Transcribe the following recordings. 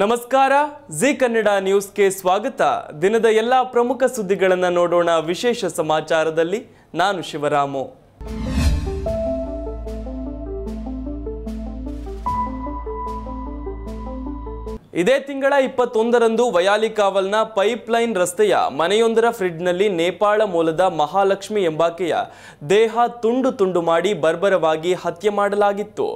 ನಮಸ್ಕಾರ ಜಿ ಕನ್ನಡ ನ್ಯೂಸ್ಗೆ ಸ್ವಾಗತ ದಿನದ ಎಲ್ಲ ಪ್ರಮುಖ ಸುದ್ದಿಗಳನ್ನು ನೋಡೋಣ ವಿಶೇಷ ಸಮಾಚಾರದಲ್ಲಿ ನಾನು ಶಿವರಾಮು ಇದೇ ತಿಂಗಳ ಇಪ್ಪತ್ತೊಂದರಂದು ವಯಾಲಿ ಕಾವಲ್ನ ಪೈಪ್ಲೈನ್ ರಸ್ತೆಯ ಮನೆಯೊಂದರ ಫ್ರಿಡ್ನಲ್ಲಿ ನೇಪಾಳ ಮೂಲದ ಮಹಾಲಕ್ಷ್ಮಿ ಎಂಬಾಕೆಯ ದೇಹ ತುಂಡು ತುಂಡು ಮಾಡಿ ಬರ್ಬರವಾಗಿ ಹತ್ಯೆ ಮಾಡಲಾಗಿತ್ತು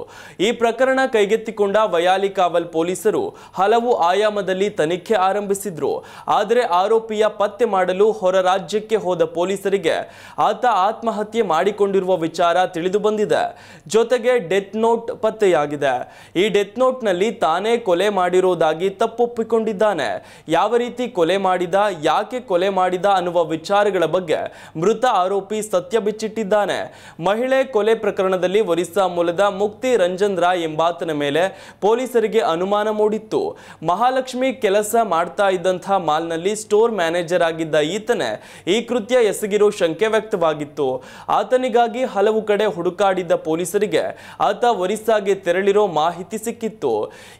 ಈ ಪ್ರಕರಣ ಕೈಗೆತ್ತಿಕೊಂಡ ವಯಾಲಿ ಕಾವಲ್ ಪೊಲೀಸರು ಹಲವು ಆಯಾಮದಲ್ಲಿ ತನಿಖೆ ಆರಂಭಿಸಿದ್ರು ಆದರೆ ಆರೋಪಿಯ ಪತ್ತೆ ಮಾಡಲು ಹೊರ ರಾಜ್ಯಕ್ಕೆ ಹೋದ ಪೊಲೀಸರಿಗೆ ಆತ ಆತ್ಮಹತ್ಯೆ ಮಾಡಿಕೊಂಡಿರುವ ವಿಚಾರ ತಿಳಿದು ಬಂದಿದೆ ಜೊತೆಗೆ ಡೆತ್ ನೋಟ್ ಪತ್ತೆಯಾಗಿದೆ ಈ ಡೆತ್ ನೋಟ್ನಲ್ಲಿ ತಾನೇ ಕೊಲೆ ಮಾಡಿರುವುದಾಗಿ ತಪ್ಪೊಪ್ಪಿಕೊಂಡಿದ್ದಾನೆ ಯಾವ ರೀತಿ ಕೊಲೆ ಮಾಡಿದ ಯಾಕೆ ಕೊಲೆ ಮಾಡಿದ ಅನ್ನುವ ವಿಚಾರಗಳ ಬಗ್ಗೆ ಮೃತ ಆರೋಪಿ ಸತ್ಯ ಬಿಚ್ಚಿಟ್ಟಿದ್ದಾನೆ ಮಹಿಳೆ ಕೊಲೆ ಪ್ರಕರಣದಲ್ಲಿ ಒರಿಸ್ಸಾ ಮೂಲದ ಮುಕ್ತಿ ರಂಜನ್ ರಾಯ್ ಎಂಬಾತನ ಮೇಲೆ ಪೊಲೀಸರಿಗೆ ಅನುಮಾನ ಮೂಡಿತ್ತು ಮಹಾಲಕ್ಷ್ಮಿ ಕೆಲಸ ಮಾಡ್ತಾ ಇದ್ದಂತಹ ಮಾಲ್ನಲ್ಲಿ ಸ್ಟೋರ್ ಮ್ಯಾನೇಜರ್ ಆಗಿದ್ದ ಈತನೇ ಈ ಕೃತ್ಯ ಎಸಗಿರೋ ಶಂಕೆ ವ್ಯಕ್ತವಾಗಿತ್ತು ಆತನಿಗಾಗಿ ಹಲವು ಕಡೆ ಹುಡುಕಾಡಿದ್ದ ಪೊಲೀಸರಿಗೆ ಆತ ಒರಿಸ್ಸಾಗೆ ತೆರಳಿರೋ ಮಾಹಿತಿ ಸಿಕ್ಕಿತ್ತು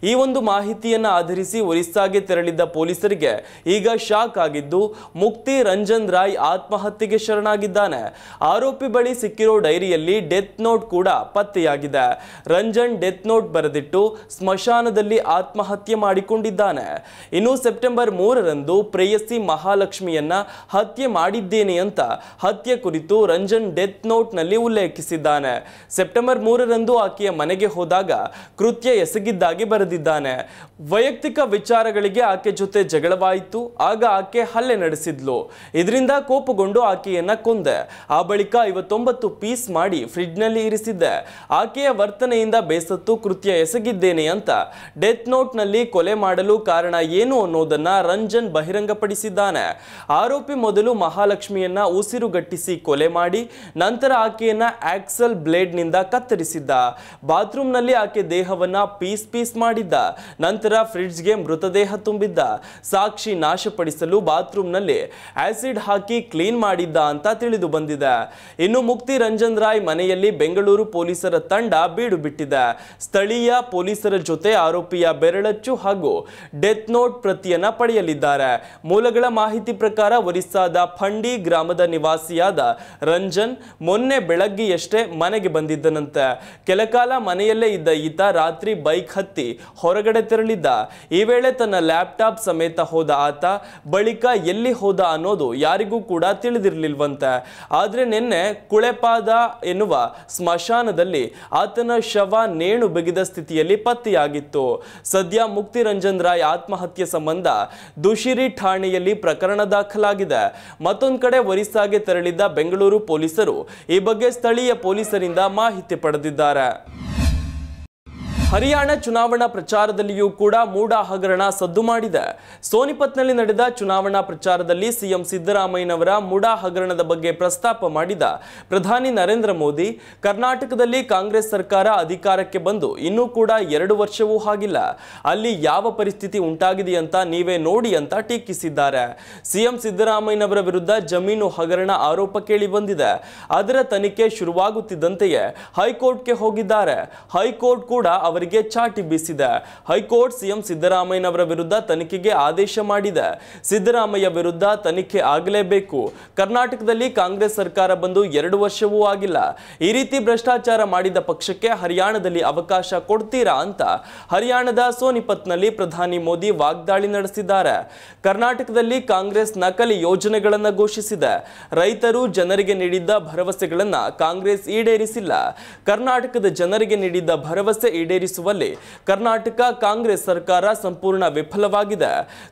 ಈ ಒಂದು ಮಾಹಿತಿಯನ್ನ ಆಧರಿಸಿ ಒರಿಸ್ಸಾಗೆ ತೆರಳಿದ್ದ ಪೊಲೀಸರಿಗೆ ಈಗ ಶಾಕ್ ಆಗಿದ್ದು ಮುಕ್ತಿ ರಂಜನ್ ರಾಯ್ ಆತ್ಮಹತ್ಯೆಗೆ ಶರಣಾಗಿದ್ದಾನೆ ಆರೋಪಿ ಬಳಿ ಸಿಕ್ಕಿರೋ ಡೈರಿಯಲ್ಲಿ ಡೆತ್ ನೋಟ್ ಕೂಡ ಪತ್ತೆಯಾಗಿದೆ ರಂಜನ್ ಡೆತ್ ನೋಟ್ ಬರೆದಿಟ್ಟು ಸ್ಮಶಾನದಲ್ಲಿ ಆತ್ಮಹತ್ಯೆ ಮಾಡಿಕೊಂಡಿದ್ದಾನೆ ಇನ್ನು ಸೆಪ್ಟೆಂಬರ್ ಮೂರರಂದು ಪ್ರೇಯಸಿ ಮಹಾಲಕ್ಷ್ಮಿಯನ್ನ ಹತ್ಯೆ ಮಾಡಿದ್ದೇನೆ ಅಂತ ಹತ್ಯೆ ಕುರಿತು ರಂಜನ್ ಡೆತ್ ನೋಟ್ನಲ್ಲಿ ಉಲ್ಲೇಖಿಸಿದ್ದಾನೆ ಸೆಪ್ಟೆಂಬರ್ ಮೂರರಂದು ಆಕೆಯ ಮನೆಗೆ ಹೋದಾಗ ಕೃತ್ಯ ಎಸಗಿದ್ದಾಗಿ ಬರೆದಿದ್ದಾನೆ ವೈಯಕ್ತಿಕ ವಿಚಾರಗಳಿಗೆ ಆಕೆ ಜೊತೆ ಜಗಳವಾಯಿತು ಆಗ ಆಕೆ ಹಲ್ಲೆ ನಡೆಸಿದ್ಲು ಇದರಿಂದ ಕೋಪಗೊಂಡು ಆಕೆಯನ್ನ ಕೊಂದೆ ಆ ಬಳಿಕ ಐವತ್ತೊಂಬತ್ತು ಪೀಸ್ ಮಾಡಿ ಫ್ರಿಡ್ಜ್ನಲ್ಲಿ ಇರಿಸಿದ್ದೆ ಆಕೆಯ ವರ್ತನೆಯಿಂದ ಬೇಸತ್ತು ಕೃತ್ಯ ಎಸಗಿದ್ದೇನೆ ಅಂತ ಡೆತ್ ನೋಟ್ನಲ್ಲಿ ಕೊಲೆ ಮಾಡಲು ಕಾರಣ ಏನು ಅನ್ನೋದನ್ನ ರಂಜನ್ ಬಹಿರಂಗಪಡಿಸಿದ್ದಾನೆ ಆರೋಪಿ ಮೊದಲು ಮಹಾಲಕ್ಷ್ಮಿಯನ್ನ ಉಸಿರುಗಟ್ಟಿಸಿ ಕೊಲೆ ಮಾಡಿ ನಂತರ ಆಕೆಯನ್ನ ಆಕ್ಸಲ್ ನಿಂದ ಕತ್ತರಿಸಿದ್ದ ಬಾತ್ರೂಮ್ನಲ್ಲಿ ಆಕೆ ದೇಹವನ್ನ ಪೀಸ್ ಪೀಸ್ ಮಾಡಿದ್ದ ನಂತರ ಫ್ರಿಡ್ಜ್ಗೆ ಮೃತದೇಹ ತುಂಬಿದ್ದ ಸಾಕ್ಷಿ ನಾಶಪಡಿಸಲು ಬಾತ್ರೂಮ್ನಲ್ಲಿ ಆಸಿಡ್ ಹಾಕಿ ಕ್ಲೀನ್ ಮಾಡಿದ್ದ ಅಂತ ತಿಳಿದು ಬಂದಿದೆ ಇನ್ನು ಮುಕ್ತಿ ರಂಜನ್ ರಾಯ್ ಮನೆಯಲ್ಲಿ ಬೆಂಗಳೂರು ಪೊಲೀಸರ ತಂಡ ಬೀಡು ಬಿಟ್ಟಿದೆ ಸ್ಥಳೀಯ ಪೊಲೀಸರ ಜೊತೆ ಆರೋಪಿಯ ಬೆರಳಚ್ಚು ಹಾಗೂ ಡೆತ್ ನೋಟ್ ಪ್ರತಿಯನ್ನ ಪಡೆಯಲಿದ್ದಾರೆ ಮೂಲಗಳ ಮಾಹಿತಿ ಪ್ರಕಾರ ಒರಿಸ್ಸಾದ ಫಂಡಿ ಗ್ರಾಮದ ನಿವಾಸಿಯಾದ ರಂಜನ್ ಮೊನ್ನೆ ಬೆಳಗ್ಗೆಯಷ್ಟೇ ಮನೆಗೆ ಬಂದಿದ್ದನಂತೆ ಕೆಲಕಾಲ ಮನೆಯಲ್ಲೇ ಇದ್ದ ಈತ ರಾತ್ರಿ ಬೈಕ್ ಹತ್ತಿ ಹೊರಗಡೆ ತೆರಳಿದ್ದ ಈ ವೇಳೆ ತನ್ನ ಲ್ಯಾಪ್ಟಾಪ್ ಸಮೇತ ಹೋದ ಆತ ಬಳಿಕ ಎಲ್ಲಿ ಹೋದ ಅನ್ನೋದು ಯಾರಿಗೂ ಕೂಡ ತಿಳಿದಿರಲಿಲ್ವಂತೆ ಆದರೆ ನಿನ್ನೆ ಕುಳೆಪಾದ ಎನ್ನುವ ಸ್ಮಶಾನದಲ್ಲಿ ಆತನ ಶವ ನೇಣು ಬಿಗಿದ ಸ್ಥಿತಿಯಲ್ಲಿ ಪತ್ತೆಯಾಗಿತ್ತು ಸದ್ಯ ಮುಕ್ತಿ ರಂಜನ್ ರಾಯ್ ಆತ್ಮಹತ್ಯೆ ಸಂಬಂಧ ದುಶಿರಿ ಠಾಣೆಯಲ್ಲಿ ಪ್ರಕರಣ ದಾಖಲಾಗಿದೆ ಮತ್ತೊಂದು ಕಡೆ ಒರಿಸ್ಸಾಗೆ ತೆರಳಿದ್ದ ಬೆಂಗಳೂರು ಪೊಲೀಸರು ಈ ಬಗ್ಗೆ ಸ್ಥಳೀಯ ಪೊಲೀಸರಿಂದ ಮಾಹಿತಿ ಪಡೆದಿದ್ದಾರೆ ಹರಿಯಾಣ ಚುನಾವಣಾ ಪ್ರಚಾರದಲ್ಲಿಯೂ ಕೂಡ ಮೂಡ ಹಗರಣ ಸದ್ದು ಮಾಡಿದೆ ಸೋನಿಪತ್ನಲ್ಲಿ ನಡೆದ ಚುನಾವಣಾ ಪ್ರಚಾರದಲ್ಲಿ ಸಿಎಂ ಸಿದ್ದರಾಮಯ್ಯನವರ ಮೂಡ ಹಗರಣದ ಬಗ್ಗೆ ಪ್ರಸ್ತಾಪ ಮಾಡಿದ ಪ್ರಧಾನಿ ನರೇಂದ್ರ ಮೋದಿ ಕರ್ನಾಟಕದಲ್ಲಿ ಕಾಂಗ್ರೆಸ್ ಸರ್ಕಾರ ಅಧಿಕಾರಕ್ಕೆ ಬಂದು ಇನ್ನೂ ಕೂಡ ಎರಡು ವರ್ಷವೂ ಆಗಿಲ್ಲ ಅಲ್ಲಿ ಯಾವ ಪರಿಸ್ಥಿತಿ ಉಂಟಾಗಿದೆಯಂತ ನೀವೇ ನೋಡಿ ಅಂತ ಟೀಕಿಸಿದ್ದಾರೆ ಸಿಎಂ ಸಿದ್ದರಾಮಯ್ಯನವರ ವಿರುದ್ಧ ಜಮೀನು ಹಗರಣ ಆರೋಪ ಕೇಳಿ ಬಂದಿದೆ ಅದರ ತನಿಖೆ ಶುರುವಾಗುತ್ತಿದ್ದಂತೆಯೇ ಹೈಕೋರ್ಟ್ಗೆ ಹೋಗಿದ್ದಾರೆ ಹೈಕೋರ್ಟ್ ಕೂಡ ಅವರ ಅವರಿಗೆ ಚಾಟಿ ಬೀಸಿದೆ ಹೈಕೋರ್ಟ್ ಸಿಎಂ ಸಿದ್ದರಾಮಯ್ಯನವರ ವಿರುದ್ಧ ತನಿಖೆಗೆ ಆದೇಶ ಮಾಡಿದೆ ಸಿದ್ದರಾಮಯ್ಯ ವಿರುದ್ಧ ತನಿಖೆ ಆಗಲೇಬೇಕು ಕರ್ನಾಟಕದಲ್ಲಿ ಕಾಂಗ್ರೆಸ್ ಸರ್ಕಾರ ಬಂದು ಎರಡು ವರ್ಷವೂ ಆಗಿಲ್ಲ ಈ ರೀತಿ ಭ್ರಷ್ಟಾಚಾರ ಮಾಡಿದ ಪಕ್ಷಕ್ಕೆ ಹರಿಯಾಣದಲ್ಲಿ ಅವಕಾಶ ಕೊಡ್ತೀರಾ ಅಂತ ಹರಿಯಾಣದ ಸೋನಿಪತ್ನಲ್ಲಿ ಪ್ರಧಾನಿ ಮೋದಿ ವಾಗ್ದಾಳಿ ನಡೆಸಿದ್ದಾರೆ ಕರ್ನಾಟಕದಲ್ಲಿ ಕಾಂಗ್ರೆಸ್ ನಕಲಿ ಯೋಜನೆಗಳನ್ನು ಘೋಷಿಸಿದೆ ರೈತರು ಜನರಿಗೆ ನೀಡಿದ್ದ ಭರವಸೆಗಳನ್ನು ಕಾಂಗ್ರೆಸ್ ಈಡೇರಿಸಿಲ್ಲ ಕರ್ನಾಟಕದ ಜನರಿಗೆ ನೀಡಿದ್ದ ಭರವಸೆ ಈಡೇರಿಸಿ ರೂಪಿಸುವಲ್ಲಿ ಕರ್ನಾಟಕ ಕಾಂಗ್ರೆಸ್ ಸರ್ಕಾರ ಸಂಪೂರ್ಣ ವಿಫಲವಾಗಿದೆ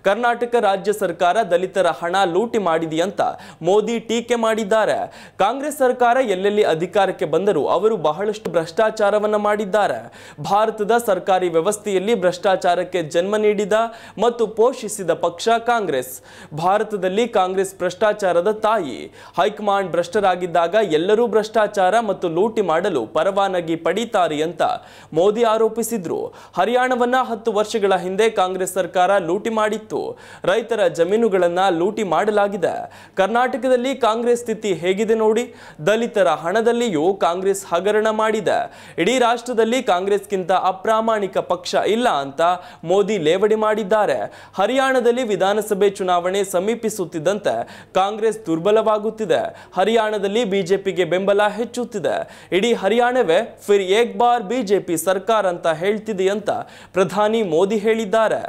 ಕರ್ನಾಟಕ ರಾಜ್ಯ ಸರ್ಕಾರ ದಲಿತರ ಹಣ ಲೂಟಿ ಮಾಡಿದೆಯಂತ ಮೋದಿ ಟೀಕೆ ಮಾಡಿದ್ದಾರೆ ಕಾಂಗ್ರೆಸ್ ಸರ್ಕಾರ ಎಲ್ಲೆಲ್ಲಿ ಅಧಿಕಾರಕ್ಕೆ ಬಂದರೂ ಅವರು ಬಹಳಷ್ಟು ಭ್ರಷ್ಟಾಚಾರವನ್ನು ಮಾಡಿದ್ದಾರೆ ಭಾರತದ ಸರ್ಕಾರಿ ವ್ಯವಸ್ಥೆಯಲ್ಲಿ ಭ್ರಷ್ಟಾಚಾರಕ್ಕೆ ಜನ್ಮ ನೀಡಿದ ಮತ್ತು ಪೋಷಿಸಿದ ಪಕ್ಷ ಕಾಂಗ್ರೆಸ್ ಭಾರತದಲ್ಲಿ ಕಾಂಗ್ರೆಸ್ ಭ್ರಷ್ಟಾಚಾರದ ತಾಯಿ ಹೈಕಮಾಂಡ್ ಭ್ರಷ್ಟರಾಗಿದ್ದಾಗ ಎಲ್ಲರೂ ಭ್ರಷ್ಟಾಚಾರ ಮತ್ತು ಲೂಟಿ ಮಾಡಲು ಪರವಾನಗಿ ಪಡೀತಾರೆ ಅಂತ ಮೋದಿ ಆರೋಪ ಆರೋಪಿಸಿದ್ರು ಹರಿಯಾಣವನ್ನ ಹತ್ತು ವರ್ಷಗಳ ಹಿಂದೆ ಕಾಂಗ್ರೆಸ್ ಸರ್ಕಾರ ಲೂಟಿ ಮಾಡಿತ್ತು ರೈತರ ಜಮೀನುಗಳನ್ನ ಲೂಟಿ ಮಾಡಲಾಗಿದೆ ಕರ್ನಾಟಕದಲ್ಲಿ ಕಾಂಗ್ರೆಸ್ ಸ್ಥಿತಿ ಹೇಗಿದೆ ನೋಡಿ ದಲಿತರ ಹಣದಲ್ಲಿಯೂ ಕಾಂಗ್ರೆಸ್ ಹಗರಣ ಮಾಡಿದೆ ಇಡೀ ರಾಷ್ಟ್ರದಲ್ಲಿ ಕಾಂಗ್ರೆಸ್ಗಿಂತ ಅಪ್ರಾಮಾಣಿಕ ಪಕ್ಷ ಇಲ್ಲ ಅಂತ ಮೋದಿ ಲೇವಡಿ ಮಾಡಿದ್ದಾರೆ ಹರಿಯಾಣದಲ್ಲಿ ವಿಧಾನಸಭೆ ಚುನಾವಣೆ ಸಮೀಪಿಸುತ್ತಿದ್ದಂತೆ ಕಾಂಗ್ರೆಸ್ ದುರ್ಬಲವಾಗುತ್ತಿದೆ ಹರಿಯಾಣದಲ್ಲಿ ಬಿಜೆಪಿಗೆ ಬೆಂಬಲ ಹೆಚ್ಚುತ್ತಿದೆ ಇಡೀ ಹರಿಯಾಣವೇ ಫಿರ್ ಏಕ್ ಬಾರ್ ಬಿಜೆಪಿ ಸರ್ಕಾರ ಅಂತ ಹೇಳ್ತಿದೆ ಅಂತ ಪ್ರಧಾನಿ ಮೋದಿ ಹೇಳಿದ್ದಾರೆ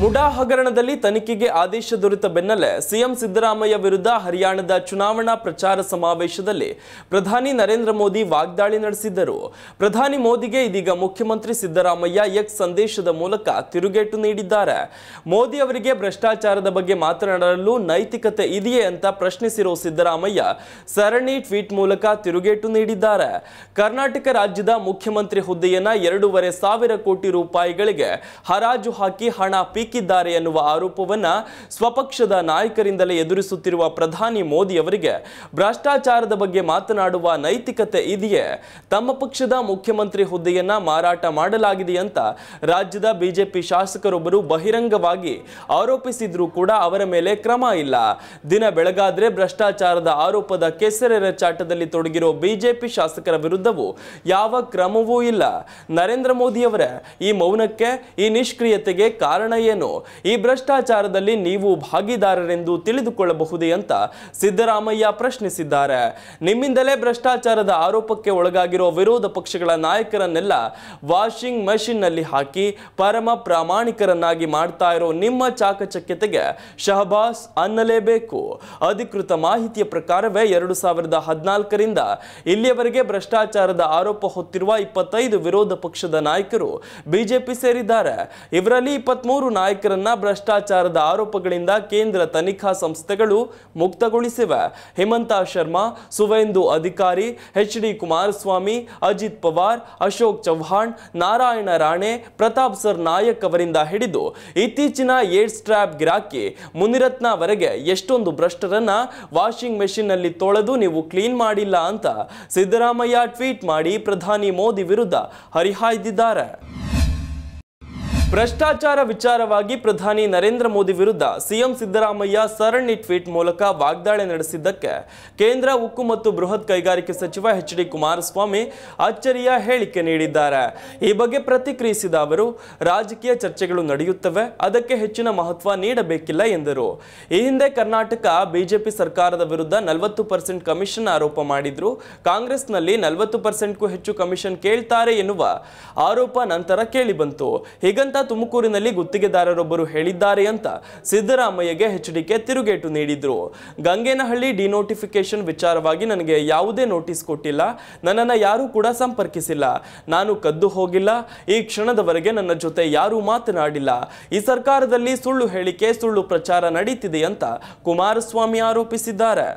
ಮುಡಾ ಹಗರಣದಲ್ಲಿ ತನಿಖೆಗೆ ಆದೇಶ ದೊರೆತ ಬೆನ್ನಲ್ಲೇ ಸಿಎಂ ಸಿದ್ದರಾಮಯ್ಯ ವಿರುದ್ಧ ಹರಿಯಾಣದ ಚುನಾವಣಾ ಪ್ರಚಾರ ಸಮಾವೇಶದಲ್ಲಿ ಪ್ರಧಾನಿ ನರೇಂದ್ರ ಮೋದಿ ವಾಗ್ದಾಳಿ ನಡೆಸಿದ್ದರು ಪ್ರಧಾನಿ ಮೋದಿಗೆ ಇದೀಗ ಮುಖ್ಯಮಂತ್ರಿ ಸಿದ್ದರಾಮಯ್ಯ ಎಕ್ಸ್ ಸಂದೇಶದ ಮೂಲಕ ತಿರುಗೇಟು ನೀಡಿದ್ದಾರೆ ಮೋದಿ ಅವರಿಗೆ ಭ್ರಷ್ಟಾಚಾರದ ಬಗ್ಗೆ ಮಾತನಾಡಲು ನೈತಿಕತೆ ಇದೆಯೇ ಅಂತ ಪ್ರಶ್ನಿಸಿರುವ ಸಿದ್ದರಾಮಯ್ಯ ಸರಣಿ ಟ್ವೀಟ್ ಮೂಲಕ ತಿರುಗೇಟು ನೀಡಿದ್ದಾರೆ ಕರ್ನಾಟಕ ರಾಜ್ಯದ ಮುಖ್ಯಮಂತ್ರಿ ಹುದ್ದೆಯನ್ನ ಎರಡೂವರೆ ಸಾವಿರ ಕೋಟಿ ರೂಪಾಯಿಗಳಿಗೆ ಹರಾಜು ಹಾಕಿ ಹಣ ಪಿ ಸಿಕ್ಕಿದ್ದಾರೆ ಎನ್ನುವ ಆರೋಪವನ್ನ ಸ್ವಪಕ್ಷದ ನಾಯಕರಿಂದಲೇ ಎದುರಿಸುತ್ತಿರುವ ಪ್ರಧಾನಿ ಮೋದಿ ಅವರಿಗೆ ಭ್ರಷ್ಟಾಚಾರದ ಬಗ್ಗೆ ಮಾತನಾಡುವ ನೈತಿಕತೆ ಇದೆಯೇ ತಮ್ಮ ಪಕ್ಷದ ಮುಖ್ಯಮಂತ್ರಿ ಹುದ್ದೆಯನ್ನ ಮಾರಾಟ ಮಾಡಲಾಗಿದೆ ಅಂತ ರಾಜ್ಯದ ಬಿಜೆಪಿ ಶಾಸಕರೊಬ್ಬರು ಬಹಿರಂಗವಾಗಿ ಆರೋಪಿಸಿದ್ರೂ ಕೂಡ ಅವರ ಮೇಲೆ ಕ್ರಮ ಇಲ್ಲ ದಿನ ಬೆಳಗಾದ್ರೆ ಭ್ರಷ್ಟಾಚಾರದ ಆರೋಪದ ಕೆಸರೆರ ಚಾಟದಲ್ಲಿ ತೊಡಗಿರೋ ಬಿಜೆಪಿ ಶಾಸಕರ ವಿರುದ್ಧವೂ ಯಾವ ಕ್ರಮವೂ ಇಲ್ಲ ನರೇಂದ್ರ ಮೋದಿಯವರ ಈ ಮೌನಕ್ಕೆ ಈ ನಿಷ್ಕ್ರಿಯತೆಗೆ ಕಾರಣ ಏನು ಏನು ಈ ಭ್ರಷ್ಟಾಚಾರದಲ್ಲಿ ನೀವು ಭಾಗಿದಾರರೆಂದು ತಿಳಿದುಕೊಳ್ಳಬಹುದೇ ಅಂತ ಸಿದ್ದರಾಮಯ್ಯ ಪ್ರಶ್ನಿಸಿದ್ದಾರೆ ನಿಮ್ಮಿಂದಲೇ ಭ್ರಷ್ಟಾಚಾರದ ಆರೋಪಕ್ಕೆ ಒಳಗಾಗಿರುವ ವಿರೋಧ ಪಕ್ಷಗಳ ನಾಯಕರನ್ನೆಲ್ಲ ವಾಷಿಂಗ್ ನಲ್ಲಿ ಹಾಕಿ ಪರಮ ಪ್ರಾಮಾಣಿಕರನ್ನಾಗಿ ಮಾಡ್ತಾ ಇರೋ ನಿಮ್ಮ ಚಾಕಚಕ್ಯತೆಗೆ ಶಹಬಾಸ್ ಅನ್ನಲೇಬೇಕು ಅಧಿಕೃತ ಮಾಹಿತಿಯ ಪ್ರಕಾರವೇ ಎರಡು ಸಾವಿರದ ಹದಿನಾಲ್ಕರಿಂದ ಇಲ್ಲಿಯವರೆಗೆ ಭ್ರಷ್ಟಾಚಾರದ ಆರೋಪ ಹೊತ್ತಿರುವ ಇಪ್ಪತ್ತೈದು ವಿರೋಧ ಪಕ್ಷದ ನಾಯಕರು ಬಿಜೆಪಿ ಸೇರಿದ್ದಾರೆ ಇವರಲ್ಲಿ ಇಪ್ಪತ್ಮೂರು ನಾಯಕರನ್ನ ಭ್ರಷ್ಟಾಚಾರದ ಆರೋಪಗಳಿಂದ ಕೇಂದ್ರ ತನಿಖಾ ಸಂಸ್ಥೆಗಳು ಮುಕ್ತಗೊಳಿಸಿವೆ ಹೇಮಂತ Sharma Suvendu Adhikari H D Kumaraswamy Ajit Pawar Ashok Chavan Narayan Rane Pratap Sarnaik ಅವರಿಂದ ಹಿಡಿದು ಇತ್ತೀಚಿನ ಏಡ್ಸ್ ಟ್ರ್ಯಾಪ್ ಗಿರಾಕಿ ಮುನಿರತ್ನವರೆಗೆ ಎಷ್ಟೊಂದು ಭ್ರಷ್ಟರನ್ನ ವಾಷಿಂಗ್ ಮೆಷಿನ್ನಲ್ಲಿ ತೊಳೆದು ನೀವು ಕ್ಲೀನ್ ಮಾಡಿಲ್ಲ ಅಂತ ಸಿದ್ದರಾಮಯ್ಯ ಟ್ವೀಟ್ ಮಾಡಿ ಪ್ರಧಾನಿ ಮೋದಿ ವಿರುದ್ಧ ಹರಿಹಾಯ್ದಿದ್ದಾರೆ ಭ್ರಷ್ಟಾಚಾರ ವಿಚಾರವಾಗಿ ಪ್ರಧಾನಿ ನರೇಂದ್ರ ಮೋದಿ ವಿರುದ್ಧ ಸಿಎಂ ಸಿದ್ದರಾಮಯ್ಯ ಸರಣಿ ಟ್ವೀಟ್ ಮೂಲಕ ವಾಗ್ದಾಳಿ ನಡೆಸಿದ್ದಕ್ಕೆ ಕೇಂದ್ರ ಉಕ್ಕು ಮತ್ತು ಬೃಹತ್ ಕೈಗಾರಿಕೆ ಸಚಿವ ಎಚ್ ಡಿ ಕುಮಾರಸ್ವಾಮಿ ಅಚ್ಚರಿಯ ಹೇಳಿಕೆ ನೀಡಿದ್ದಾರೆ ಈ ಬಗ್ಗೆ ಪ್ರತಿಕ್ರಿಯಿಸಿದ ಅವರು ರಾಜಕೀಯ ಚರ್ಚೆಗಳು ನಡೆಯುತ್ತವೆ ಅದಕ್ಕೆ ಹೆಚ್ಚಿನ ಮಹತ್ವ ನೀಡಬೇಕಿಲ್ಲ ಎಂದರು ಈ ಹಿಂದೆ ಕರ್ನಾಟಕ ಬಿಜೆಪಿ ಸರ್ಕಾರದ ವಿರುದ್ಧ ನಲವತ್ತು ಪರ್ಸೆಂಟ್ ಕಮಿಷನ್ ಆರೋಪ ಮಾಡಿದ್ರು ಕಾಂಗ್ರೆಸ್ನಲ್ಲಿ ನಲವತ್ತು ಪರ್ಸೆಂಟ್ಗೂ ಹೆಚ್ಚು ಕಮಿಷನ್ ಕೇಳ್ತಾರೆ ಎನ್ನುವ ಆರೋಪ ನಂತರ ಕೇಳಿಬಂತು ಹೀಗಂತ ತುಮಕೂರಿನಲ್ಲಿ ಗುತ್ತಿಗೆದಾರರೊಬ್ಬರು ಹೇಳಿದ್ದಾರೆ ಅಂತ ಸಿದ್ದರಾಮಯ್ಯಗೆ ಎಚ್ ತಿರುಗೇಟು ನೀಡಿದ್ರು ಗಂಗೇನಹಳ್ಳಿ ಡಿನೋಟಿಫಿಕೇಶನ್ ವಿಚಾರವಾಗಿ ನನಗೆ ಯಾವುದೇ ನೋಟಿಸ್ ಕೊಟ್ಟಿಲ್ಲ ನನ್ನನ್ನು ಯಾರೂ ಕೂಡ ಸಂಪರ್ಕಿಸಿಲ್ಲ ನಾನು ಕದ್ದು ಹೋಗಿಲ್ಲ ಈ ಕ್ಷಣದವರೆಗೆ ನನ್ನ ಜೊತೆ ಯಾರೂ ಮಾತನಾಡಿಲ್ಲ ಈ ಸರ್ಕಾರದಲ್ಲಿ ಸುಳ್ಳು ಹೇಳಿಕೆ ಸುಳ್ಳು ಪ್ರಚಾರ ನಡೀತಿದೆ ಅಂತ ಕುಮಾರಸ್ವಾಮಿ ಆರೋಪಿಸಿದ್ದಾರೆ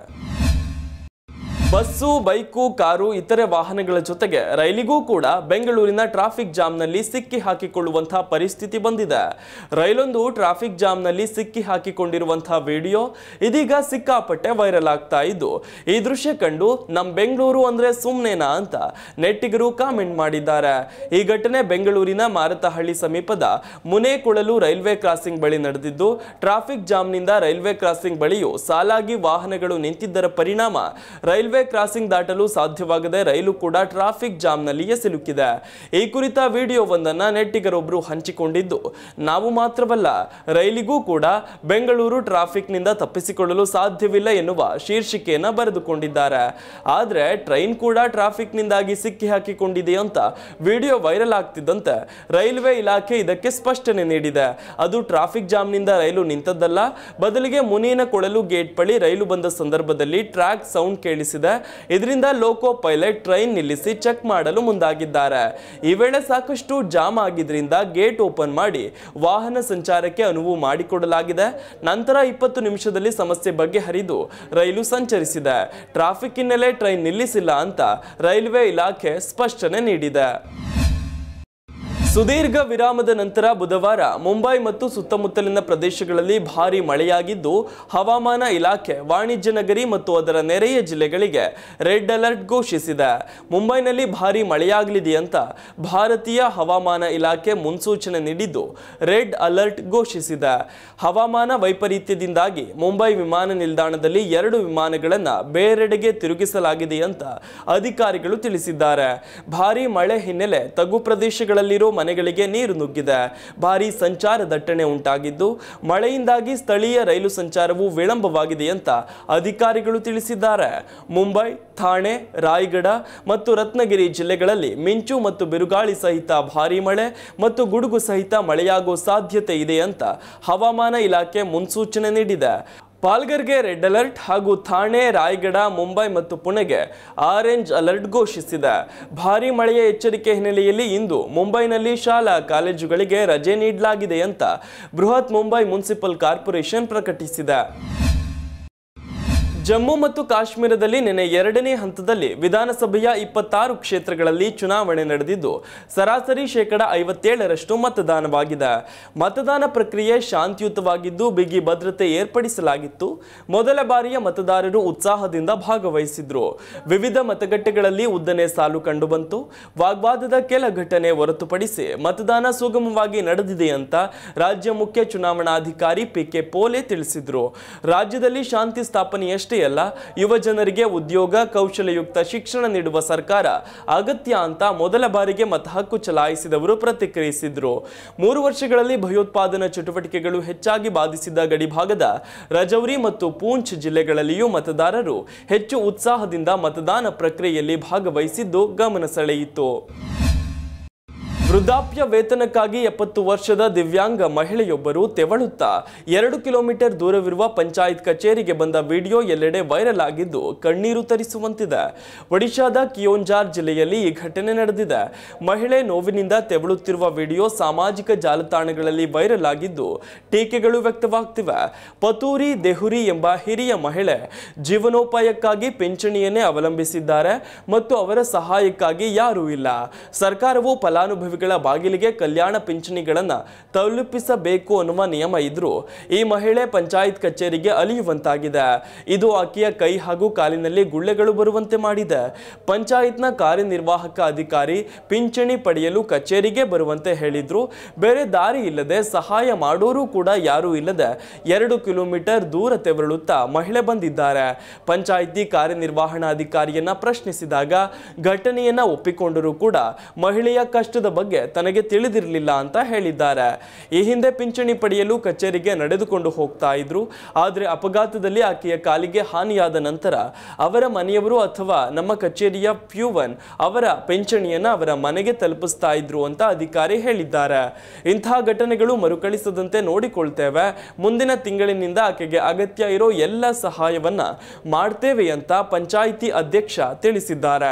ಬಸ್ಸು ಬೈಕು ಕಾರು ಇತರೆ ವಾಹನಗಳ ಜೊತೆಗೆ ರೈಲಿಗೂ ಕೂಡ ಬೆಂಗಳೂರಿನ ಟ್ರಾಫಿಕ್ ಜಾಮ್ನಲ್ಲಿ ಸಿಕ್ಕಿ ಹಾಕಿಕೊಳ್ಳುವಂತಹ ಪರಿಸ್ಥಿತಿ ಬಂದಿದೆ ರೈಲೊಂದು ಟ್ರಾಫಿಕ್ ಜಾಮ್ನಲ್ಲಿ ಸಿಕ್ಕಿ ಹಾಕಿಕೊಂಡಿರುವಂತಹ ವಿಡಿಯೋ ಇದೀಗ ಸಿಕ್ಕಾಪಟ್ಟೆ ವೈರಲ್ ಆಗ್ತಾ ಇದ್ದು ಈ ದೃಶ್ಯ ಕಂಡು ನಮ್ಮ ಬೆಂಗಳೂರು ಅಂದರೆ ಸುಮ್ಮನೆನಾ ಅಂತ ನೆಟ್ಟಿಗರು ಕಾಮೆಂಟ್ ಮಾಡಿದ್ದಾರೆ ಈ ಘಟನೆ ಬೆಂಗಳೂರಿನ ಮಾರತಹಳ್ಳಿ ಸಮೀಪದ ಮುನೇಕೊಳಲು ರೈಲ್ವೆ ಕ್ರಾಸಿಂಗ್ ಬಳಿ ನಡೆದಿದ್ದು ಟ್ರಾಫಿಕ್ ಜಾಮ್ನಿಂದ ರೈಲ್ವೆ ಕ್ರಾಸಿಂಗ್ ಬಳಿಯೂ ಸಾಲಾಗಿ ವಾಹನಗಳು ನಿಂತಿದ್ದರ ಪರಿಣಾಮ ರೈಲ್ವೆ ಕ್ರಾಸಿಂಗ್ ದಾಟಲು ಸಾಧ್ಯವಾಗದೆ ರೈಲು ಕೂಡ ಟ್ರಾಫಿಕ್ ಜಾಮ್ನಲ್ಲಿಯೇ ಸಿಲುಕಿದೆ ಈ ಕುರಿತ ವಿಡಿಯೋ ವಿಡಿಯೋವೊಂದನ್ನು ನೆಟ್ಟಿಗರೊಬ್ಬರು ಹಂಚಿಕೊಂಡಿದ್ದು ನಾವು ಮಾತ್ರವಲ್ಲ ರೈಲಿಗೂ ಕೂಡ ಬೆಂಗಳೂರು ಟ್ರಾಫಿಕ್ನಿಂದ ತಪ್ಪಿಸಿಕೊಳ್ಳಲು ಸಾಧ್ಯವಿಲ್ಲ ಎನ್ನುವ ಶೀರ್ಷಿಕೆಯನ್ನು ಬರೆದುಕೊಂಡಿದ್ದಾರೆ ಆದರೆ ಟ್ರೈನ್ ಕೂಡ ಟ್ರಾಫಿಕ್ನಿಂದಾಗಿ ಸಿಕ್ಕಿ ಹಾಕಿಕೊಂಡಿದೆ ಅಂತ ವಿಡಿಯೋ ವೈರಲ್ ಆಗ್ತಿದ್ದಂತೆ ರೈಲ್ವೆ ಇಲಾಖೆ ಇದಕ್ಕೆ ಸ್ಪಷ್ಟನೆ ನೀಡಿದೆ ಅದು ಟ್ರಾಫಿಕ್ ಜಾಮ್ನಿಂದ ರೈಲು ನಿಂತದ್ದಲ್ಲ ಬದಲಿಗೆ ಮುನಿಯನ ಕೊಳಲು ಗೇಟ್ ಬಳಿ ರೈಲು ಬಂದ ಸಂದರ್ಭದಲ್ಲಿ ಟ್ರ್ಯಾಕ್ ಸೌಂಡ್ ಕೇಳಿಸಿದೆ ಇದರಿಂದ ಲೋಕೋ ಪೈಲಟ್ ಟ್ರೈನ್ ನಿಲ್ಲಿಸಿ ಚೆಕ್ ಮಾಡಲು ಮುಂದಾಗಿದ್ದಾರೆ ಈ ವೇಳೆ ಸಾಕಷ್ಟು ಜಾಮ್ ಆಗಿದ್ರಿಂದ ಗೇಟ್ ಓಪನ್ ಮಾಡಿ ವಾಹನ ಸಂಚಾರಕ್ಕೆ ಅನುವು ಮಾಡಿಕೊಡಲಾಗಿದೆ ನಂತರ ಇಪ್ಪತ್ತು ನಿಮಿಷದಲ್ಲಿ ಸಮಸ್ಯೆ ಬಗ್ಗೆ ಹರಿದು ರೈಲು ಸಂಚರಿಸಿದೆ ಟ್ರಾಫಿಕ್ ಹಿನ್ನೆಲೆ ಟ್ರೈನ್ ನಿಲ್ಲಿಸಿಲ್ಲ ಅಂತ ರೈಲ್ವೆ ಇಲಾಖೆ ಸ್ಪಷ್ಟನೆ ನೀಡಿದೆ ಸುದೀರ್ಘ ವಿರಾಮದ ನಂತರ ಬುಧವಾರ ಮುಂಬೈ ಮತ್ತು ಸುತ್ತಮುತ್ತಲಿನ ಪ್ರದೇಶಗಳಲ್ಲಿ ಭಾರೀ ಮಳೆಯಾಗಿದ್ದು ಹವಾಮಾನ ಇಲಾಖೆ ವಾಣಿಜ್ಯ ನಗರಿ ಮತ್ತು ಅದರ ನೆರೆಯ ಜಿಲ್ಲೆಗಳಿಗೆ ರೆಡ್ ಅಲರ್ಟ್ ಘೋಷಿಸಿದೆ ಮುಂಬೈನಲ್ಲಿ ಭಾರಿ ಮಳೆಯಾಗಲಿದೆ ಅಂತ ಭಾರತೀಯ ಹವಾಮಾನ ಇಲಾಖೆ ಮುನ್ಸೂಚನೆ ನೀಡಿದ್ದು ರೆಡ್ ಅಲರ್ಟ್ ಘೋಷಿಸಿದೆ ಹವಾಮಾನ ವೈಪರೀತ್ಯದಿಂದಾಗಿ ಮುಂಬೈ ವಿಮಾನ ನಿಲ್ದಾಣದಲ್ಲಿ ಎರಡು ವಿಮಾನಗಳನ್ನು ಬೇರೆಡೆಗೆ ತಿರುಗಿಸಲಾಗಿದೆ ಅಂತ ಅಧಿಕಾರಿಗಳು ತಿಳಿಸಿದ್ದಾರೆ ಭಾರೀ ಮಳೆ ಹಿನ್ನೆಲೆ ತಗ್ಗು ಪ್ರದೇಶಗಳಲ್ಲಿರೋ ಮನೆಗಳಿಗೆ ನೀರು ನುಗ್ಗಿದೆ ಭಾರೀ ಸಂಚಾರ ದಟ್ಟಣೆ ಉಂಟಾಗಿದ್ದು ಮಳೆಯಿಂದಾಗಿ ಸ್ಥಳೀಯ ರೈಲು ಸಂಚಾರವು ವಿಳಂಬವಾಗಿದೆ ಅಂತ ಅಧಿಕಾರಿಗಳು ತಿಳಿಸಿದ್ದಾರೆ ಮುಂಬೈ ಥಾಣೆ ರಾಯಗಢ ಮತ್ತು ರತ್ನಗಿರಿ ಜಿಲ್ಲೆಗಳಲ್ಲಿ ಮಿಂಚು ಮತ್ತು ಬಿರುಗಾಳಿ ಸಹಿತ ಭಾರಿ ಮಳೆ ಮತ್ತು ಗುಡುಗು ಸಹಿತ ಮಳೆಯಾಗುವ ಸಾಧ್ಯತೆ ಇದೆ ಅಂತ ಹವಾಮಾನ ಇಲಾಖೆ ಮುನ್ಸೂಚನೆ ನೀಡಿದೆ ಪಾಲ್ಗರ್ಗೆ ರೆಡ್ ಅಲರ್ಟ್ ಹಾಗೂ ಥಾಣೆ ರಾಯಗಢ ಮುಂಬೈ ಮತ್ತು ಪುಣೆಗೆ ಆರೆಂಜ್ ಅಲರ್ಟ್ ಘೋಷಿಸಿದೆ ಭಾರೀ ಮಳೆಯ ಎಚ್ಚರಿಕೆ ಹಿನ್ನೆಲೆಯಲ್ಲಿ ಇಂದು ಮುಂಬೈನಲ್ಲಿ ಶಾಲಾ ಕಾಲೇಜುಗಳಿಗೆ ರಜೆ ನೀಡಲಾಗಿದೆ ಅಂತ ಬೃಹತ್ ಮುಂಬೈ ಮುನ್ಸಿಪಲ್ ಕಾರ್ಪೊರೇಷನ್ ಪ್ರಕಟಿಸಿದೆ ಜಮ್ಮು ಮತ್ತು ಕಾಶ್ಮೀರದಲ್ಲಿ ನಿನ್ನೆ ಎರಡನೇ ಹಂತದಲ್ಲಿ ವಿಧಾನಸಭೆಯ ಇಪ್ಪತ್ತಾರು ಕ್ಷೇತ್ರಗಳಲ್ಲಿ ಚುನಾವಣೆ ನಡೆದಿದ್ದು ಸರಾಸರಿ ಶೇಕಡ ಐವತ್ತೇಳರಷ್ಟು ಮತದಾನವಾಗಿದೆ ಮತದಾನ ಪ್ರಕ್ರಿಯೆ ಶಾಂತಿಯುತವಾಗಿದ್ದು ಬಿಗಿ ಭದ್ರತೆ ಏರ್ಪಡಿಸಲಾಗಿತ್ತು ಮೊದಲ ಬಾರಿಯ ಮತದಾರರು ಉತ್ಸಾಹದಿಂದ ಭಾಗವಹಿಸಿದ್ರು ವಿವಿಧ ಮತಗಟ್ಟೆಗಳಲ್ಲಿ ಉದ್ದನೆ ಸಾಲು ಕಂಡುಬಂತು ವಾಗ್ವಾದದ ಕೆಲ ಘಟನೆ ಹೊರತುಪಡಿಸಿ ಮತದಾನ ಸುಗಮವಾಗಿ ನಡೆದಿದೆ ಅಂತ ರಾಜ್ಯ ಮುಖ್ಯ ಚುನಾವಣಾಧಿಕಾರಿ ಪಿ ಕೆ ಪೋಲೆ ತಿಳಿಸಿದ್ರು ರಾಜ್ಯದಲ್ಲಿ ಶಾಂತಿ ಸ್ಥಾಪನೆಯಷ್ಟು ಅಷ್ಟೇ ಅಲ್ಲ ಯುವಜನರಿಗೆ ಉದ್ಯೋಗ ಕೌಶಲ್ಯಯುಕ್ತ ಶಿಕ್ಷಣ ನೀಡುವ ಸರ್ಕಾರ ಅಗತ್ಯ ಅಂತ ಮೊದಲ ಬಾರಿಗೆ ಮತ ಹಕ್ಕು ಚಲಾಯಿಸಿದವರು ಪ್ರತಿಕ್ರಿಯಿಸಿದ್ರು ಮೂರು ವರ್ಷಗಳಲ್ಲಿ ಭಯೋತ್ಪಾದನಾ ಚಟುವಟಿಕೆಗಳು ಹೆಚ್ಚಾಗಿ ಬಾಧಿಸಿದ ಗಡಿಭಾಗದ ರಜೌರಿ ಮತ್ತು ಪೂಂಚ್ ಜಿಲ್ಲೆಗಳಲ್ಲಿಯೂ ಮತದಾರರು ಹೆಚ್ಚು ಉತ್ಸಾಹದಿಂದ ಮತದಾನ ಪ್ರಕ್ರಿಯೆಯಲ್ಲಿ ಭಾಗವಹಿಸಿದ್ದು ಗಮನ ಸೆಳೆಯಿತು ವೃದ್ಧಾಪ್ಯ ವೇತನಕ್ಕಾಗಿ ಎಪ್ಪತ್ತು ವರ್ಷದ ದಿವ್ಯಾಂಗ ಮಹಿಳೆಯೊಬ್ಬರು ತೆವಳುತ್ತಾ ಎರಡು ಕಿಲೋಮೀಟರ್ ದೂರವಿರುವ ಪಂಚಾಯತ್ ಕಚೇರಿಗೆ ಬಂದ ವಿಡಿಯೋ ಎಲ್ಲೆಡೆ ವೈರಲ್ ಆಗಿದ್ದು ಕಣ್ಣೀರು ತರಿಸುವಂತಿದೆ ಒಡಿಶಾದ ಕಿಯೋಂಜಾರ್ ಜಿಲ್ಲೆಯಲ್ಲಿ ಈ ಘಟನೆ ನಡೆದಿದೆ ಮಹಿಳೆ ನೋವಿನಿಂದ ತೆವಳುತ್ತಿರುವ ವಿಡಿಯೋ ಸಾಮಾಜಿಕ ಜಾಲತಾಣಗಳಲ್ಲಿ ವೈರಲ್ ಆಗಿದ್ದು ಟೀಕೆಗಳು ವ್ಯಕ್ತವಾಗ್ತಿವೆ ಪತೂರಿ ದೆಹುರಿ ಎಂಬ ಹಿರಿಯ ಮಹಿಳೆ ಜೀವನೋಪಾಯಕ್ಕಾಗಿ ಪಿಂಚಣಿಯನ್ನೇ ಅವಲಂಬಿಸಿದ್ದಾರೆ ಮತ್ತು ಅವರ ಸಹಾಯಕ್ಕಾಗಿ ಯಾರೂ ಇಲ್ಲ ಸರ್ಕಾರವು ಫಲಾನುಭವಿ ಬಾಗಿಲಿಗೆ ಕಲ್ಯಾಣ ಪಿಂಚಣಿಗಳನ್ನು ತಲುಪಿಸಬೇಕು ಅನ್ನುವ ನಿಯಮ ಇದ್ರೂ ಈ ಮಹಿಳೆ ಪಂಚಾಯತ್ ಕಚೇರಿಗೆ ಅಲಿಯುವಂತಾಗಿದೆ ಇದು ಆಕೆಯ ಕೈ ಹಾಗೂ ಕಾಲಿನಲ್ಲಿ ಗುಳ್ಳೆಗಳು ಬರುವಂತೆ ಮಾಡಿದೆ ಪಂಚಾಯತ್ನ ಕಾರ್ಯನಿರ್ವಾಹಕ ಅಧಿಕಾರಿ ಪಿಂಚಣಿ ಪಡೆಯಲು ಕಚೇರಿಗೆ ಬರುವಂತೆ ಹೇಳಿದ್ರು ಬೇರೆ ದಾರಿ ಇಲ್ಲದೆ ಸಹಾಯ ಮಾಡೋರು ಕೂಡ ಯಾರೂ ಇಲ್ಲದೆ ಎರಡು ಕಿಲೋಮೀಟರ್ ದೂರ ತೆವರಳುತ್ತಾ ಮಹಿಳೆ ಬಂದಿದ್ದಾರೆ ಪಂಚಾಯಿತಿ ಕಾರ್ಯನಿರ್ವಹಣಾಧಿಕಾರಿಯನ್ನ ಪ್ರಶ್ನಿಸಿದಾಗ ಘಟನೆಯನ್ನ ಒಪ್ಪಿಕೊಂಡರೂ ಕೂಡ ಮಹಿಳೆಯ ಕಷ್ಟದ ಬಗ್ಗೆ ಬಗ್ಗೆ ತನಗೆ ತಿಳಿದಿರಲಿಲ್ಲ ಅಂತ ಹೇಳಿದ್ದಾರೆ ಈ ಹಿಂದೆ ಪಿಂಚಣಿ ಪಡೆಯಲು ಕಚೇರಿಗೆ ನಡೆದುಕೊಂಡು ಹೋಗ್ತಾ ಇದ್ರು ಆದರೆ ಅಪಘಾತದಲ್ಲಿ ಆಕೆಯ ಕಾಲಿಗೆ ಹಾನಿಯಾದ ನಂತರ ಅವರ ಮನೆಯವರು ಅಥವಾ ನಮ್ಮ ಕಚೇರಿಯ ಪ್ಯೂವನ್ ಅವರ ಪಿಂಚಣಿಯನ್ನು ಅವರ ಮನೆಗೆ ತಲುಪಿಸ್ತಾ ಇದ್ರು ಅಂತ ಅಧಿಕಾರಿ ಹೇಳಿದ್ದಾರೆ ಇಂತಹ ಘಟನೆಗಳು ಮರುಕಳಿಸದಂತೆ ನೋಡಿಕೊಳ್ತೇವೆ ಮುಂದಿನ ತಿಂಗಳಿನಿಂದ ಆಕೆಗೆ ಅಗತ್ಯ ಇರೋ ಎಲ್ಲ ಸಹಾಯವನ್ನು ಮಾಡ್ತೇವೆ ಅಂತ ಪಂಚಾಯಿತಿ ಅಧ್ಯಕ್ಷ ತಿಳಿಸಿದ್ದಾರೆ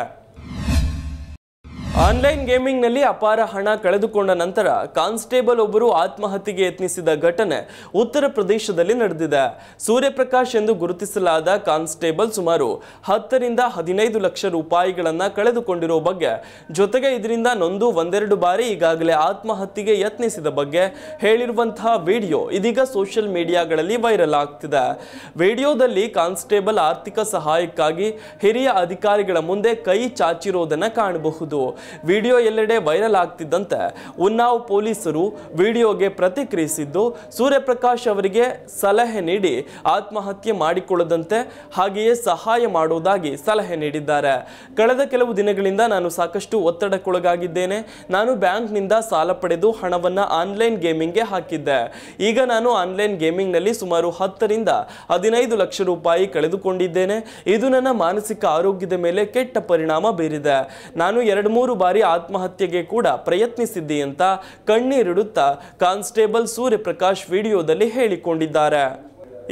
ಆನ್ಲೈನ್ ಗೇಮಿಂಗ್ನಲ್ಲಿ ಅಪಾರ ಹಣ ಕಳೆದುಕೊಂಡ ನಂತರ ಕಾನ್ಸ್ಟೇಬಲ್ ಒಬ್ಬರು ಆತ್ಮಹತ್ಯೆಗೆ ಯತ್ನಿಸಿದ ಘಟನೆ ಉತ್ತರ ಪ್ರದೇಶದಲ್ಲಿ ನಡೆದಿದೆ ಸೂರ್ಯಪ್ರಕಾಶ್ ಎಂದು ಗುರುತಿಸಲಾದ ಕಾನ್ಸ್ಟೇಬಲ್ ಸುಮಾರು ಹತ್ತರಿಂದ ಹದಿನೈದು ಲಕ್ಷ ರೂಪಾಯಿಗಳನ್ನು ಕಳೆದುಕೊಂಡಿರೋ ಬಗ್ಗೆ ಜೊತೆಗೆ ಇದರಿಂದ ನೊಂದು ಒಂದೆರಡು ಬಾರಿ ಈಗಾಗಲೇ ಆತ್ಮಹತ್ಯೆಗೆ ಯತ್ನಿಸಿದ ಬಗ್ಗೆ ಹೇಳಿರುವಂತಹ ವಿಡಿಯೋ ಇದೀಗ ಸೋಷಿಯಲ್ ಮೀಡಿಯಾಗಳಲ್ಲಿ ವೈರಲ್ ಆಗ್ತಿದೆ ವಿಡಿಯೋದಲ್ಲಿ ಕಾನ್ಸ್ಟೇಬಲ್ ಆರ್ಥಿಕ ಸಹಾಯಕ್ಕಾಗಿ ಹಿರಿಯ ಅಧಿಕಾರಿಗಳ ಮುಂದೆ ಕೈ ಚಾಚಿರೋದನ್ನು ಕಾಣಬಹುದು ವಿಡಿಯೋ ಎಲ್ಲೆಡೆ ವೈರಲ್ ಆಗ್ತಿದ್ದಂತೆ ಉನ್ನಾವ್ ಪೊಲೀಸರು ವಿಡಿಯೋಗೆ ಪ್ರತಿಕ್ರಿಯಿಸಿದ್ದು ಸೂರ್ಯಪ್ರಕಾಶ್ ಅವರಿಗೆ ಸಲಹೆ ನೀಡಿ ಆತ್ಮಹತ್ಯೆ ಮಾಡಿಕೊಳ್ಳದಂತೆ ಹಾಗೆಯೇ ಸಹಾಯ ಮಾಡುವುದಾಗಿ ಸಲಹೆ ನೀಡಿದ್ದಾರೆ ಕಳೆದ ಕೆಲವು ದಿನಗಳಿಂದ ನಾನು ಸಾಕಷ್ಟು ಒತ್ತಡಕ್ಕೊಳಗಾಗಿದ್ದೇನೆ ನಾನು ಬ್ಯಾಂಕ್ನಿಂದ ಸಾಲ ಪಡೆದು ಹಣವನ್ನು ಆನ್ಲೈನ್ ಗೇಮಿಂಗ್ಗೆ ಹಾಕಿದ್ದೆ ಈಗ ನಾನು ಆನ್ಲೈನ್ ಗೇಮಿಂಗ್ನಲ್ಲಿ ಸುಮಾರು ಹತ್ತರಿಂದ ಹದಿನೈದು ಲಕ್ಷ ರೂಪಾಯಿ ಕಳೆದುಕೊಂಡಿದ್ದೇನೆ ಇದು ನನ್ನ ಮಾನಸಿಕ ಆರೋಗ್ಯದ ಮೇಲೆ ಕೆಟ್ಟ ಪರಿಣಾಮ ಬೀರಿದೆ ನಾನು ಎರಡು ಮೂರು ಮೂರು ಬಾರಿ ಆತ್ಮಹತ್ಯೆಗೆ ಕೂಡ ಪ್ರಯತ್ನಿಸಿದ್ದೆ ಅಂತ ಕಣ್ಣೀರಿಡುತ್ತಾ ಕಾನ್ಸ್ಟೇಬಲ್ ಸೂರ್ಯಪ್ರಕಾಶ್ ವಿಡಿಯೋದಲ್ಲಿ ಹೇಳಿಕೊಂಡಿದ್ದಾರೆ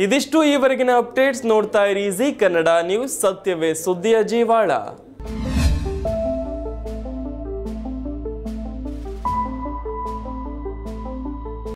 ಇದಿಷ್ಟು ಈವರೆಗಿನ ಅಪ್ಡೇಟ್ಸ್ ನೋಡ್ತಾ ಇರಿ ಜಿ ಕನ್ನಡ ನ್ಯೂಸ್ ಸತ್ಯವೇ ಸುದ್ದಿಯ ಜೀವಾಳ